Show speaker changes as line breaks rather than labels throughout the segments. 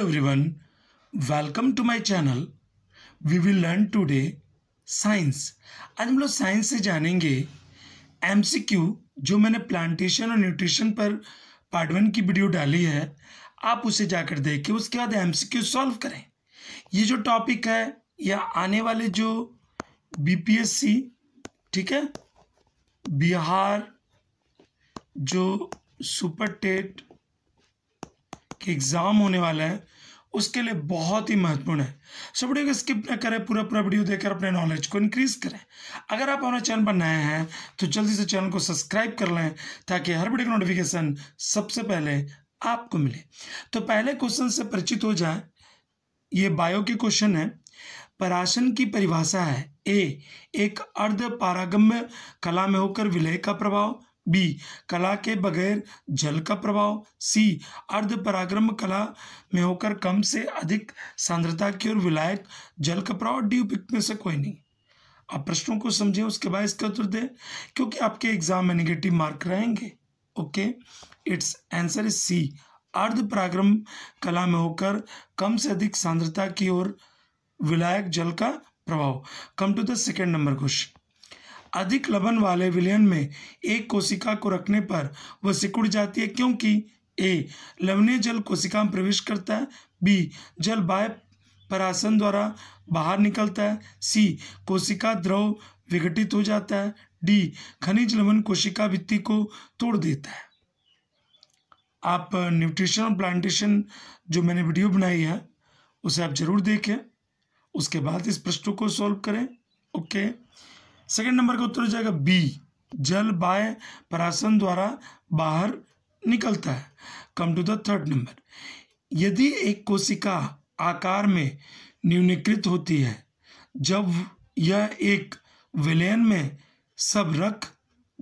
everyone, welcome to my channel. We will learn today science आज हम लोग science से जानेंगे एमसीक्यू जो मैंने प्लांटेशन और न्यूट्रिशन पर पार्ट वन की वीडियो डाली है आप उसे जाकर देखें उसके बाद एमसीक्यू सॉल्व करें ये जो टॉपिक है या आने वाले जो बीपीएससी ठीक है बिहार जो सुपर टेट आपके एग्ज़ाम होने वाला है उसके लिए बहुत ही महत्वपूर्ण है सो वीडियो को स्किप ना करें पूरा पूरा वीडियो देखकर अपने नॉलेज को इंक्रीज करें अगर आप हमारे चैनल पर नए हैं तो जल्दी से चैनल को सब्सक्राइब कर लें ताकि हर वीडियो का नोटिफिकेशन सबसे पहले आपको मिले तो पहले क्वेश्चन से परिचित हो जाए ये बायो के क्वेश्चन है पराशन की परिभाषा है ए एक अर्ध पारागम्य कला में होकर विलय का प्रभाव बी कला के बगैर जल का प्रभाव सी अर्ध पराक्रम कला में होकर कम से अधिक सांद्रता की ओर विलायक जल का प्रभाव डी पिक में से कोई नहीं आप प्रश्नों को समझें उसके बाद इसका उत्तर दें क्योंकि आपके एग्जाम में निगेटिव मार्क रहेंगे okay it's answer is C अर्ध पराक्रम कला में होकर कम से अधिक सांद्रता की ओर विलायक जल का प्रभाव कम to the second number question अधिक लवण वाले विलयन में एक कोशिका को रखने पर वह सिकुड़ जाती है क्योंकि ए लवणीय जल कोशिका में प्रवेश करता है बी जल बाय परासन द्वारा बाहर निकलता है सी कोशिका द्रव विघटित हो जाता है डी खनिज लवण कोशिका भित्ति को तोड़ देता है आप न्यूट्रिशन और प्लांटेशन जो मैंने वीडियो बनाई है उसे आप ज़रूर देखें उसके बाद इस प्रश्न को सॉल्व करें ओके okay. सेकंड नंबर का उत्तर हो जाएगा बी जल बाय परासन द्वारा बाहर निकलता है come to the third number यदि एक कोशिका आकार में न्यूनीकृत होती है जब यह एक विलयन में सब रख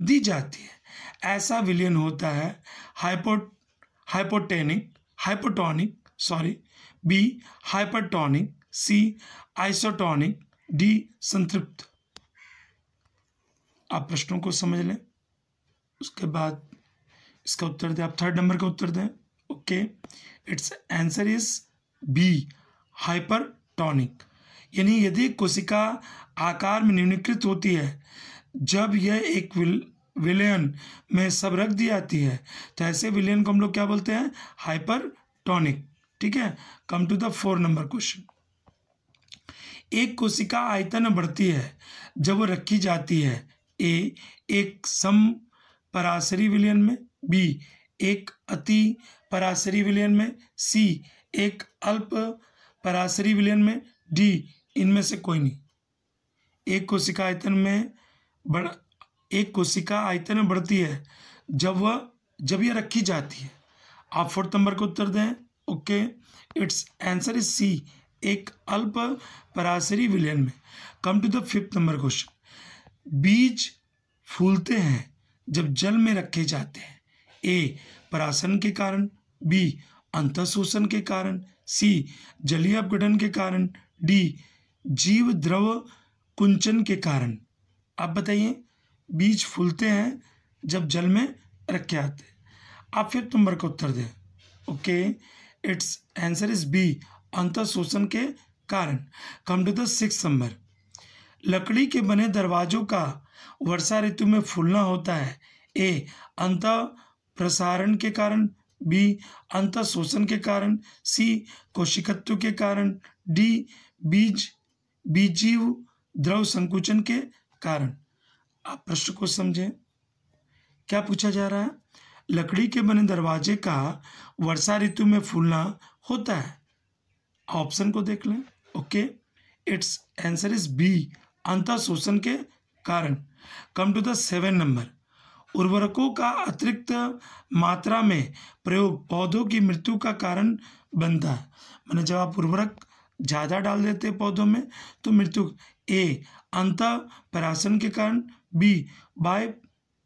दी जाती है ऐसा विलयन होता है hypo hypotonic hypotonic sorry B hypertonic C isotonic D संतृप्त आप प्रश्नों को समझ लें उसके बाद इसका उत्तर दें आप थर्ड नंबर का उत्तर दें okay it's answer is B hypertonic यानी यदि कोशिका आकार में न्यूनीकृत होती है जब यह एक विल, विलयन में सब रख दी जाती है तो ऐसे विलयन को हम लोग क्या बोलते हैं टॉनिक ठीक है come to the four number question एक कोशिका आयतन बढ़ती है जब वो रखी जाती है ए एक सम पराशरी विलयन में बी एक अति पराशरी विलयन में सी एक अल्प पराशरी विलयन में डी इनमें से कोई नहीं एक कोशिका आयतन में बढ़ एक कोशिका आयतन में बढ़ती है जब वह जब यह रखी जाती है आप फोर्थ नंबर को उत्तर दें okay it's answer is C एक अल्प पराशरी विलयन में come to the fifth number question बीज फूलते हैं जब जल में रखे जाते हैं ए परासन के कारण बी अंतशोषण के कारण सी जलीय अपघटन के कारण डी जीव द्रव कुंचन के कारण आप बताइए बीज फूलते हैं जब जल में रखे आते हैं आप फिर नंबर का उत्तर दें okay it's answer is B अंतशोषण के कारण come to the six number लकड़ी के बने दरवाजों का वर्षा ऋतु में फूलना होता है ए अंत प्रसारण के कारण बी अंत शोषण के कारण सी कोशिकत्व के कारण डी बीज बीजीव द्रव संकुचन के कारण आप प्रश्न को समझें क्या पूछा जा रहा है लकड़ी के बने दरवाजे का वर्षा ऋतु में फूलना होता है ऑप्शन को देख लें okay it's answer is B अंत शोषण के कारण come to the seven number उर्वरकों का अतिरिक्त मात्रा में प्रयोग पौधों की मृत्यु का कारण बनता है मैंने जब आप उर्वरक ज़्यादा डाल देते पौधों में तो मृत्यु ए अंत परासन के कारण बी बाय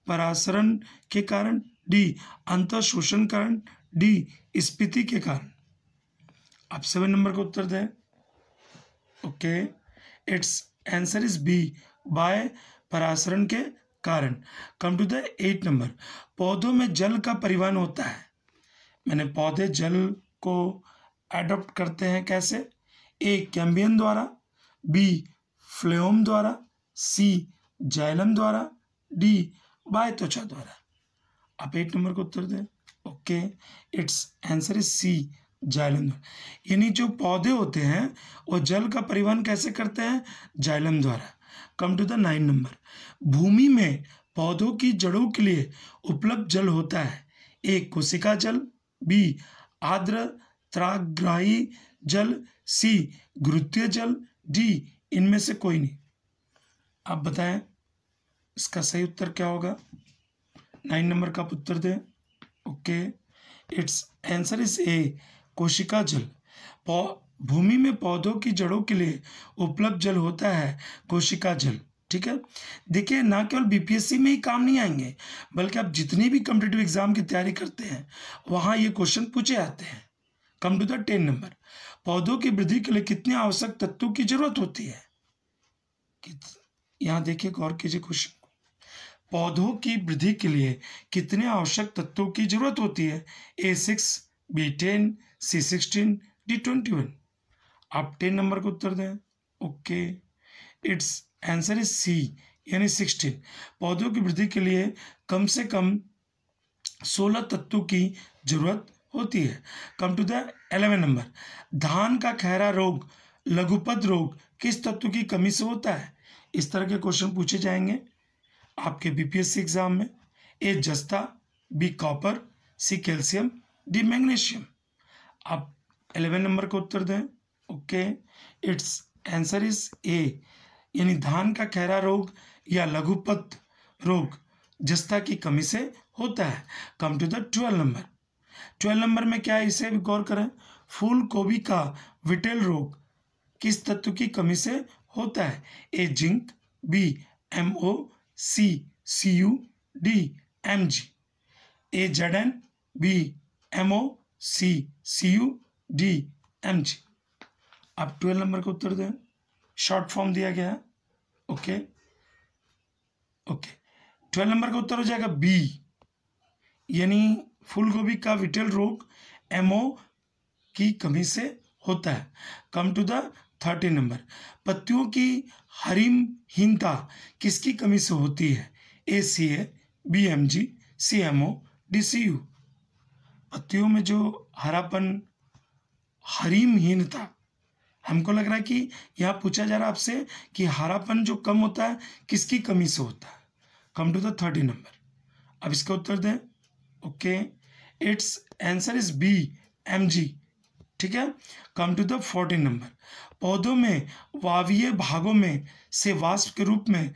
परासरण के कारण डी अंत शोषण कारण डी स्पीति के कारण आप सेवन नंबर का उत्तर दें okay it's answer is B by परासरण के कारण come to the eight number पौधों में जल का परिवहन होता है मैंने पौधे जल को एडोप्ट करते हैं कैसे ए कैम्बियन द्वारा बी फ्लेम द्वारा सी जाइलम द्वारा डी बाय त्वचा द्वारा आप एट नंबर को उत्तर दें okay it's answer is C xylem द्वारा यानी जो पौधे होते हैं वो जल का परिवहन कैसे करते हैं जाइलम द्वारा come to the nine number भूमि में पौधों की जड़ों के लिए उपलब्ध जल होता है एक कोशिका जल बी आर्द्र त्राग्राही जल सी गुरुत्वीय जल डी इनमें से कोई नहीं आप बताएं इसका सही उत्तर क्या होगा नाइन नंबर का आप उत्तर दें okay it's answer is A कोशिका जल भूमि में पौधों की जड़ों के लिए उपलब्ध जल होता है कोशिका जल ठीक है देखिए ना केवल बीपीएससी में ही काम नहीं आएंगे बल्कि आप जितनी भी कम्पिटेटिव एग्जाम की तैयारी करते हैं वहाँ ये क्वेश्चन पूछे जाते हैं come to the ten number पौधों की वृद्धि के लिए कितने आवश्यक तत्वों की जरूरत होती है यहाँ देखिए गौर कीजिए क्वेश्चन पौधों की वृद्धि के लिए कितने आवश्यक तत्वों की जरूरत होती है A six B ten C sixteen D twenty one आप टेन नंबर का उत्तर दें okay it's answer is C यानी सिक्सटीन पौधों की वृद्धि के लिए कम से कम सोलह तत्वों की जरूरत होती है come to the eleven number धान का खैरा रोग लघुपद रोग किस तत्व की कमी से होता है इस तरह के क्वेश्चन पूछे जाएंगे आपके बीपीएससी एग्जाम में ए जस्ता B copper C calcium D magnesium आप एलेवन नंबर का उत्तर दें okay it's answer is A यानी धान का खैरा रोग या लघुपत रोग जस्ता की कमी से होता है come to the twelve number twelve number में क्या है इसे भी गौर करें फूल गोभी का विटेल रोग किस तत्व की कमी से होता है A zinc B M O C C U D M G A Z N B M O C C U D M G आप ट्वेल्व नंबर का उत्तर दें शॉर्ट फॉर्म दिया गया है ओके ओके ट्वेल्व नंबर का उत्तर हो जाएगा बी यानी फूल गोभी का विटेल रोग एमओ की कमी से होता है come to the thirteen number पत्तियों की हरिमहीनता किसकी कमी से होती है A C A B M G C M O D C U पत्तियों में जो हरापन हरीमहीनता हमको लग रहा है कि यहाँ पूछा जा रहा है आपसे कि हरापन जो कम होता है किसकी कमी से होता है come to the thirty number अब इसका उत्तर दें okay it's answer is B M G ठीक है come to the fourteen number पौधों में वावीय भागों में से वाष्प के रूप में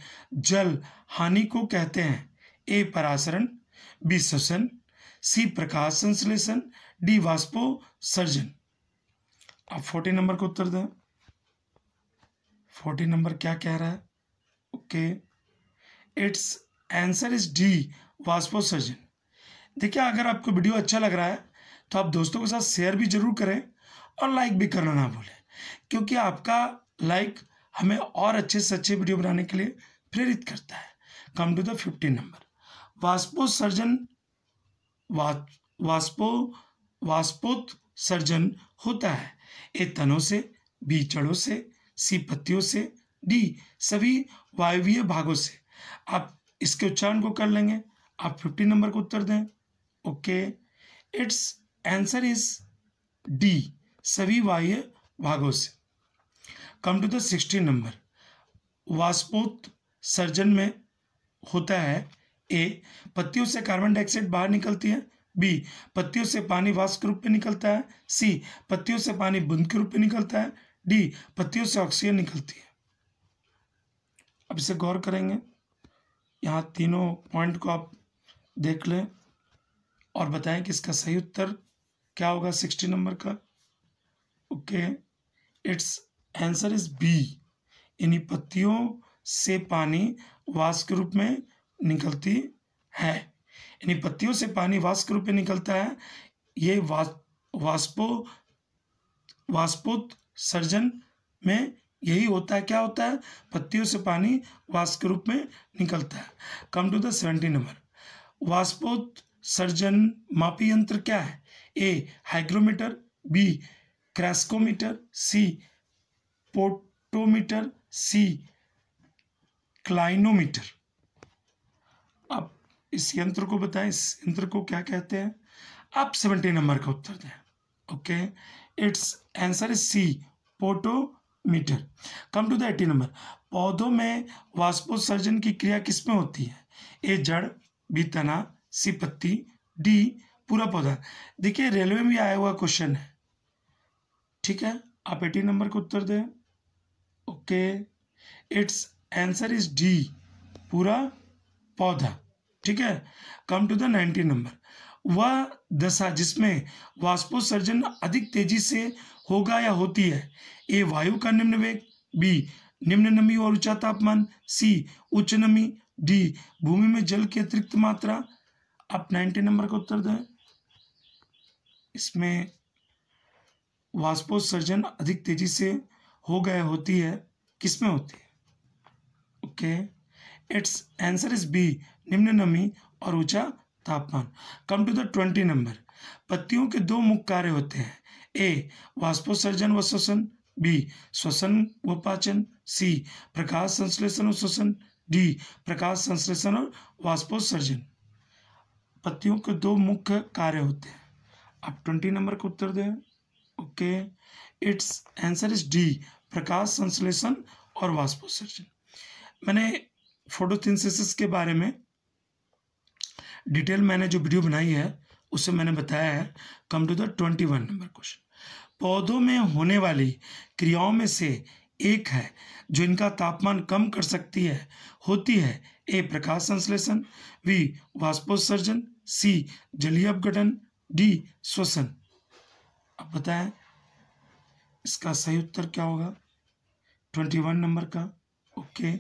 जल हानि को कहते हैं ए परासरण बी श्वसन सी प्रकाश संश्लेषण डी वाष्पो सर्जन अब फोर्टी नंबर का उत्तर दें फोर्टी नंबर क्या कह रहा है okay it's answer is D वाष्पो सर्जन देखिए अगर आपको वीडियो अच्छा लग रहा है तो आप दोस्तों के साथ शेयर भी जरूर करें और लाइक भी करना ना भूलें क्योंकि आपका लाइक हमें और अच्छे से अच्छे वीडियो बनाने के लिए प्रेरित करता है come to the fifteen number वाष्पो सर्जन वास्पो वास्पोत सर्जन होता है ए तनों से बी चढ़ों से सी पत्तियों से डी सभी वायवीय भागों से आप इसके उच्चारण को कर लेंगे आप फिफ्टी नंबर को उत्तर दें okay it's answer is D सभी वाय भागों से come to the sixteen number वास्पोत सर्जन में होता है ए पत्तियों से कार्बन डाइऑक्साइड बाहर निकलती है बी पत्तियों से पानी वाष्प के रूप में निकलता है सी पत्तियों से पानी बुंद के रूप में निकलता है डी पत्तियों से ऑक्सीजन निकलती है अब इसे गौर करेंगे यहाँ तीनों पॉइंट को आप देख लें और बताएं कि इसका सही उत्तर क्या होगा सिक्सटी नंबर का okay it's answer is B यानी पत्तियों से पानी वाष्प के रूप में निकलती है यानी पत्तियों से पानी वाष्प रूप में निकलता है ये वास्पो वाष्पो वाष्पोत सर्जन में यही होता है क्या होता है पत्तियों से पानी वाष्प रूप में निकलता है come to the seventy number वाष्पोत सर्जन मापी यंत्र क्या है A hygrometer B crescometer C potometer C clinometer इस यंत्र को बताएं इस यंत्र को क्या कहते हैं आप सेवेंटी नंबर का उत्तर दें okay it's answer is C potometer come to the eighty number पौधों में वाष्पोत्सर्जन की क्रिया किसमें होती है ए जड़ बी तना सी पत्ती डी पूरा पौधा देखिए रेलवे में आया हुआ क्वेश्चन है ठीक है आप एटी नंबर का उत्तर दें okay it's answer is D पूरा पौधा ठीक है come to the nineteen number वह दशा जिसमें वाष्पोत्सर्जन अधिक तेजी से होगा या होती है ए वायु का निम्न वेग बी निम्न नमी और ऊंचा तापमान सी उच्च नमी डी भूमि में जल की अतिरिक्त मात्रा आप नाइनटीन नंबर का उत्तर दें इसमें वाष्पोत्सर्जन अधिक तेजी से हो गया होती है किसमें होती है okay okay. It's answer is B निम्न नमी और ऊंचा तापमान come to the twenty number पत्तियों के दो मुख्य कार्य होते हैं ए वाष्पोत्सर्जन व श्वसन बी श्वसन व पाचन सी प्रकाश संश्लेषण और श्वसन डी प्रकाश संश्लेषण और वाष्पोत्सर्जन पत्तियों के दो मुख्य कार्य होते हैं आप ट्वेंटी नंबर का उत्तर दें okay it's answer is D प्रकाश संश्लेषण और वाष्पोत्सर्जन मैंने फोटोसिंथेसिस के बारे में डिटेल मैंने जो वीडियो बनाई है उससे मैंने बताया है come to the twenty one number question पौधों में होने वाली क्रियाओं में से एक है जो इनका तापमान कम कर सकती है होती है ए प्रकाश संश्लेषण बी वाष्पोत्सर्जन सी जलीय अपघटन डी श्वसन अब बताएं इसका सही उत्तर क्या होगा ट्वेंटी वन नंबर का okay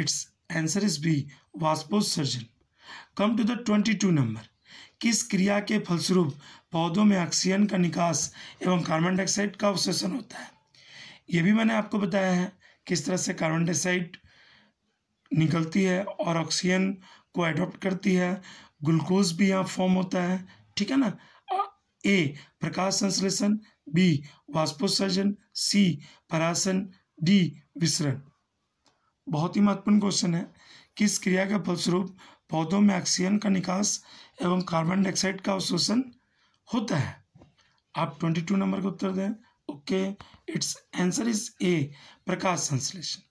it's answer is B वाष्पोत्सर्जन come to the twenty two number किस क्रिया के फलस्वरूप पौधों में ऑक्सीजन का निकास एवं कार्बन डाइऑक्साइड का अवशोषण होता है ये भी मैंने आपको बताया है किस तरह से कार्बन डाइऑक्साइड निकलती है और ऑक्सीजन को एडॉप्ट करती है ग्लूकोज भी यहाँ फॉर्म होता है ठीक है ना ए प्रकाश संश्लेषण बी वाष्पोत्सर्जन सी परासन डी विसरण बहुत ही महत्वपूर्ण क्वेश्चन है किस क्रिया के फलस्वरूप पौधों में ऑक्सीजन का निकास एवं कार्बन डाइऑक्साइड का अवशोषण होता है आप ट्वेंटी टू नंबर का उत्तर दें okay it's answer is A प्रकाश संश्लेषण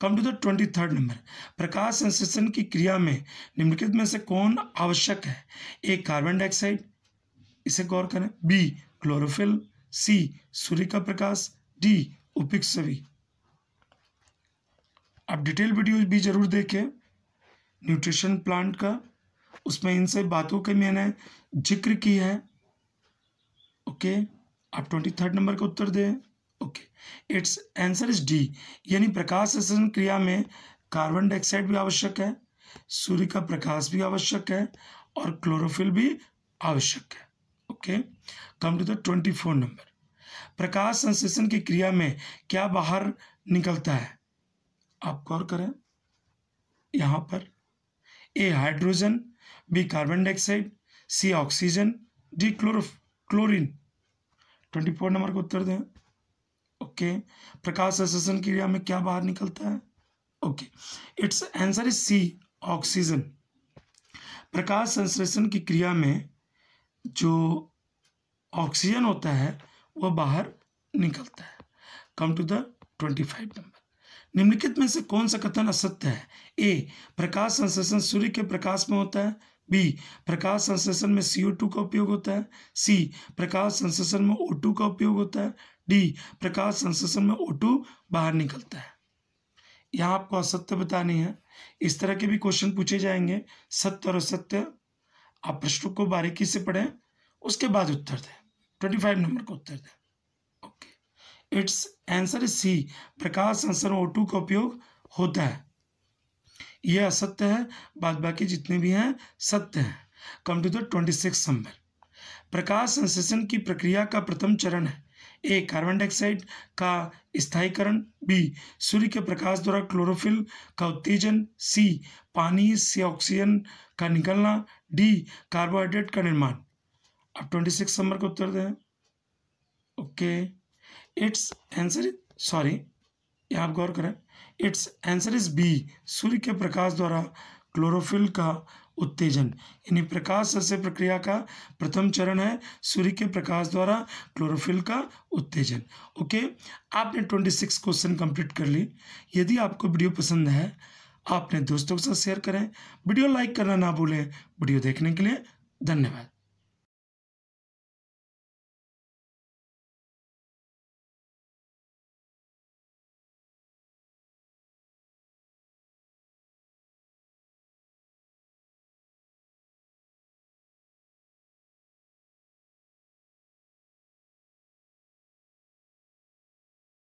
come to the twenty third number प्रकाश संश्लेषण की क्रिया में निम्नलिखित में से कौन आवश्यक है ए कार्बन डाइऑक्साइड इसे गौर करें बी क्लोरोफिल सी सूर्य का प्रकाश डी उपिक्सवी आप डिटेल वीडियो भी ज़रूर देखें न्यूट्रिशन प्लांट का उसमें इन सब बातों के मैंने जिक्र की है ओके आप ट्वेंटी थर्ड नंबर का उत्तर दें okay it's answer is D यानी प्रकाश संश्लेषण क्रिया में कार्बन डाइऑक्साइड भी आवश्यक है सूर्य का प्रकाश भी आवश्यक है और क्लोरोफिल भी आवश्यक है okay come to the twenty four number प्रकाश संश्लेषण की क्रिया में क्या बाहर निकलता है आप गौर करें यहाँ पर A hydrogen B carbon dioxide C oxygen D chlorophyll chlorine twenty four number का उत्तर दें ओके प्रकाश संश्लेषण क्रिया में क्या बाहर निकलता है okay it's answer is C oxygen प्रकाश संश्लेषण की क्रिया में जो ऑक्सीजन होता है वह बाहर निकलता है come to the twenty five number निम्नलिखित में से कौन सा कथन असत्य है ए प्रकाश संश्लेषण सूर्य के प्रकाश में होता है बी प्रकाश संश्लेषण में सीओ टू का उपयोग होता है सी प्रकाश संश्लेषण में ओ टू का उपयोग होता है डी प्रकाश संश्लेषण में ओ टू बाहर निकलता है यहाँ आपको असत्य बतानी है इस तरह के भी क्वेश्चन पूछे जाएंगे सत्य और असत्य आप प्रश्नों को बारीकी से पढ़ें उसके बाद उत्तर दें ट्वेंटी फाइव नंबर का उत्तर दें इट्स आंसर इज सी प्रकाश संसर्ग ओ टू का उपयोग होता है यह असत्य है बाद बाकी जितने भी हैं सत्य हैं come to the twenty six number प्रकाश संश्लेषण की प्रक्रिया का प्रथम चरण है ए कार्बन डाइऑक्साइड का स्थायीकरण बी सूर्य के प्रकाश द्वारा क्लोरोफिल का उत्तेजन सी पानी से ऑक्सीजन का निकलना डी कार्बोहाइड्रेट का निर्माण अब ट्वेंटी सिक्स नंबर का उत्तर दें okay okay. It's answer sorry ये आप गौर करें इट्स आंसर इज बी सूर्य के प्रकाश द्वारा क्लोरोफिल का उत्तेजन यानी प्रकाश सस्य प्रक्रिया का प्रथम चरण है सूर्य के प्रकाश द्वारा क्लोरोफिल का उत्तेजन ओके आपने ट्वेंटी सिक्स क्वेश्चन कंप्लीट कर ली यदि आपको वीडियो पसंद है आपने दोस्तों के साथ शेयर करें वीडियो लाइक करना ना भूलें वीडियो देखने के लिए धन्यवाद